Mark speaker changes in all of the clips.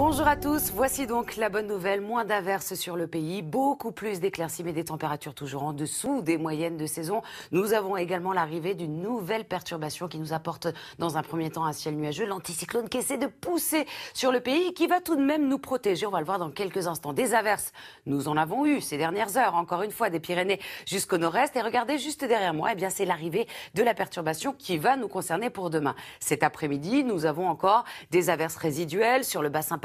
Speaker 1: Bonjour à tous, voici donc la bonne nouvelle, moins d'averses sur le pays, beaucoup plus d'éclaircies mais des températures toujours en dessous des moyennes de saison. Nous avons également l'arrivée d'une nouvelle perturbation qui nous apporte dans un premier temps un ciel nuageux, l'anticyclone qui essaie de pousser sur le pays et qui va tout de même nous protéger, on va le voir dans quelques instants. Des averses, nous en avons eu ces dernières heures, encore une fois des Pyrénées jusqu'au nord-est et regardez juste derrière moi, eh bien c'est l'arrivée de la perturbation qui va nous concerner pour demain. Cet après-midi, nous avons encore des averses résiduelles sur le bassin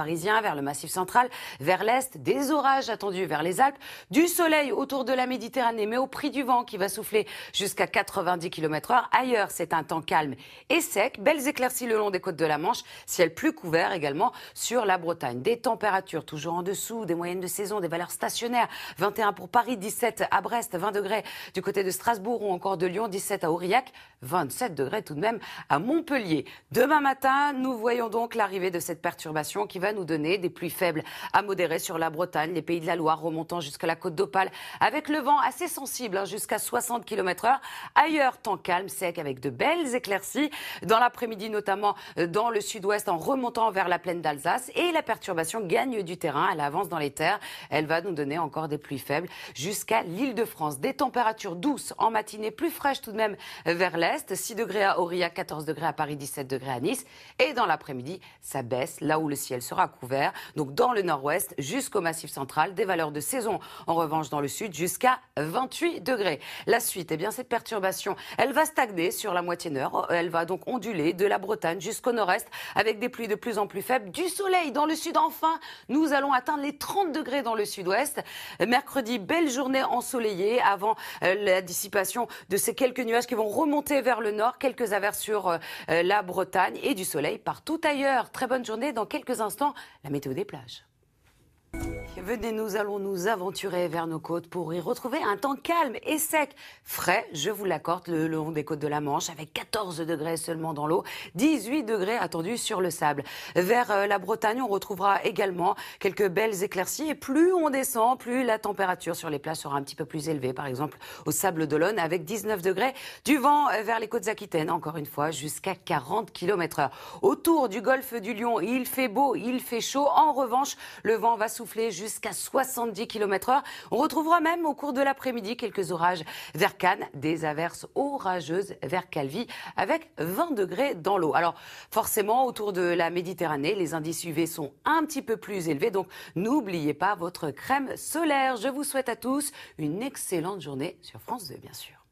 Speaker 1: vers le massif central, vers l'est, des orages attendus vers les Alpes, du soleil autour de la Méditerranée, mais au prix du vent qui va souffler jusqu'à 90 km/h. Ailleurs, c'est un temps calme et sec, belles éclaircies le long des côtes de la Manche, ciel plus couvert également sur la Bretagne. Des températures toujours en dessous des moyennes de saison, des valeurs stationnaires. 21 pour Paris, 17 à Brest, 20 degrés du côté de Strasbourg ou encore de Lyon, 17 à Aurillac, 27 degrés tout de même à Montpellier. Demain matin, nous voyons donc l'arrivée de cette perturbation qui va va nous donner des pluies faibles à modérer sur la Bretagne, les pays de la Loire remontant jusqu'à la côte d'Opale, avec le vent assez sensible hein, jusqu'à 60 km/h. Ailleurs, temps calme, sec, avec de belles éclaircies dans l'après-midi, notamment euh, dans le sud-ouest, en remontant vers la plaine d'Alsace. Et la perturbation gagne du terrain, elle avance dans les terres. Elle va nous donner encore des pluies faibles jusqu'à l'île de France. Des températures douces en matinée, plus fraîches tout de même euh, vers l'est. 6 degrés à Aurillac, 14 degrés à Paris, 17 degrés à Nice. Et dans l'après-midi, ça baisse là où le ciel se couvert. Donc dans le nord-ouest jusqu'au massif central, des valeurs de saison. En revanche, dans le sud, jusqu'à 28 degrés. La suite, eh bien, cette perturbation, elle va stagner sur la moitié nord. Elle va donc onduler de la Bretagne jusqu'au nord-est avec des pluies de plus en plus faibles. Du soleil dans le sud, enfin, nous allons atteindre les 30 degrés dans le sud-ouest. Mercredi, belle journée ensoleillée avant euh, la dissipation de ces quelques nuages qui vont remonter vers le nord. Quelques averses sur euh, la Bretagne et du soleil partout ailleurs. Très bonne journée dans quelques instants la météo des plages. Venez, nous allons nous aventurer vers nos côtes pour y retrouver un temps calme et sec. Frais, je vous l'accorde, le long des côtes de la Manche, avec 14 degrés seulement dans l'eau, 18 degrés attendus sur le sable. Vers euh, la Bretagne, on retrouvera également quelques belles éclaircies. Et plus on descend, plus la température sur les plages sera un petit peu plus élevée. Par exemple, au Sable d'Olonne, avec 19 degrés. Du vent euh, vers les côtes aquitaines, encore une fois, jusqu'à 40 km h Autour du golfe du Lion, il fait beau, il fait chaud. En revanche, le vent va souffler jusqu'à 70 km/h. On retrouvera même au cours de l'après-midi quelques orages vers Cannes, des averses orageuses vers Calvi avec 20 degrés dans l'eau. Alors forcément, autour de la Méditerranée, les indices UV sont un petit peu plus élevés, donc n'oubliez pas votre crème solaire. Je vous souhaite à tous une excellente journée sur France 2, bien sûr.